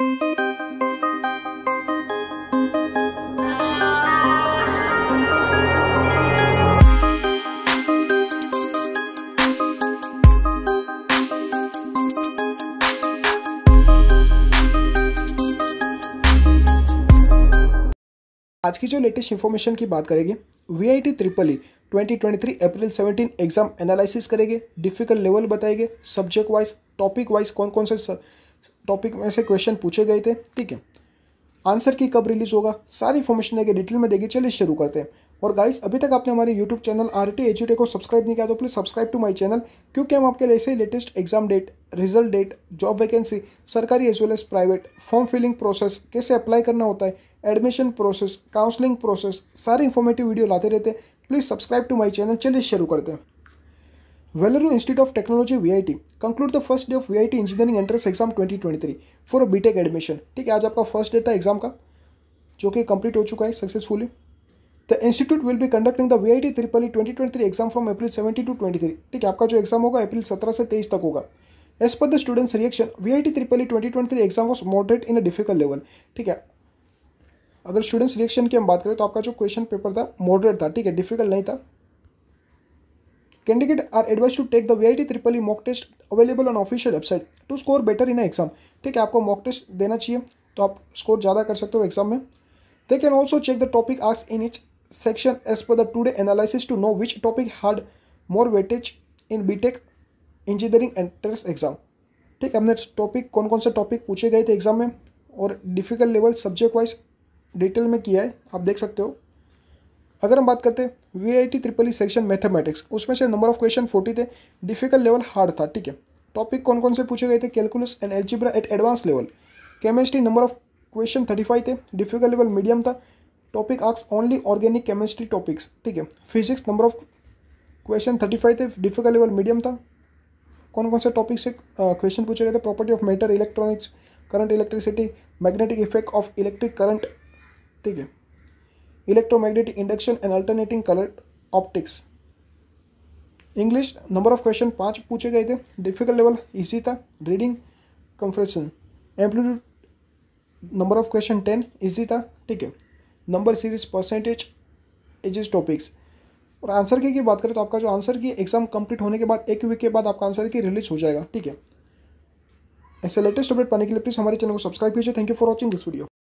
आज की जो लेटेस्ट इन्फॉर्मेशन की बात करेंगे V I T triple E twenty twenty three April seventeen exam analysis करेंगे डिफिकल्ट लेवल बताएंगे सब्जेक्ट वाइज टॉपिक वाइज कौन कौन से टॉपिक में से क्वेश्चन पूछे गए थे ठीक है आंसर की कब रिलीज होगा सारी इन्फॉर्मेशन देखिए डिटेल में देगी चलिए शुरू करते हैं और गाइस अभी तक आपने हमारे YouTube channel R T H को सब्सक्राइब नहीं किया तो please subscribe to my channel क्योंकि हम आपके लिए ऐसे latest exam date result date job vacancy सरकारी as well as private form filling process कैसे अप्लाई करना होता है एडमिशन प्रोसेस काउंसलिंग प्रोसेस सारे इन्फॉर्मेटिव वीडियो लाते रहते हैं please subscribe to my channel चलिए शुरू करते हैं Valeru Institute of Technology VIT conclude the first day of VIT engineering Entrance exam 2023 for BTEC admission ठीक है आज आपका फर्स्ट डे था एग्जाम का जो कि कंप्लीट हो चुका है successfully the institute will be conducting the VIT I 2023 exam from twenty twenty three exam seventy two twenty three ठीक है आपका जो एग्जाम होगा April सत्रह से तेईस तक होगा as per the students reaction V I T exam was twenty twenty three exam was moderate in a level ठीक है अगर students' रिएक्शन की हम बात करें तो आपका जो क्वेश्चन पेपर था मॉडरेट था ठीक है डिफिकल्ट नहीं था candidate are advise to take the V I triple E mock test available on official website to score better in exam ठीक है आपको मॉक टेस्ट देना चाहिए तो आप स्कोर ज़्यादा कर सकते हो एग्जाम में they can also check the topic आर्स in each section as per the today analysis to know which topic hard more weightage in B tech engineering entrance exam ठीक है हमने टॉपिक कौन कौन से टॉपिक पूछे गए थे एग्जाम में और difficult level subject wise detail में किया है आप देख सकते हो अगर हम बात करते हैं V I T triple E section mathematics उसमें से नंबर ऑफ क्वेश्चन फोर्टी थे डिफिकल्ट लेवल हार्ड था ठीक है टॉपिक कौन कौन से पूछे गए थे calculus and algebra at advance level chemistry number of question thirty five थे डिफिकल्ट लेवल मीडियम था टॉपिक आक्स ओनली ऑर्गेनिक केमिस्ट्री टॉपिक्स ठीक है physics number of question thirty five थे डिफिकल्ट लेवल मीडियम था कौन कौन से टॉपिक से क्वेश्चन पूछे गए थे property of matter electronics current electricity magnetic effect of electric current ठीक है electromagnetic induction and alternating colour optics English number of question पाँच पूछे गए थे डिफिकल्ट लेवल इजी था reading comprehension amplitude number of question ten easy था ठीक है number series percentage is is topics और आंसर की, की बात करें तो आपका जो आंसर की एग्जाम कंप्लीट होने के बाद एक वीक के बाद आपका आंसर की रिलीज हो जाएगा ठीक है ऐसे लेटेस्ट अपडेट पाने के लिए प्लीज़ हमारे चैनल को सब्सक्राइब कीजिए thank you for watching this video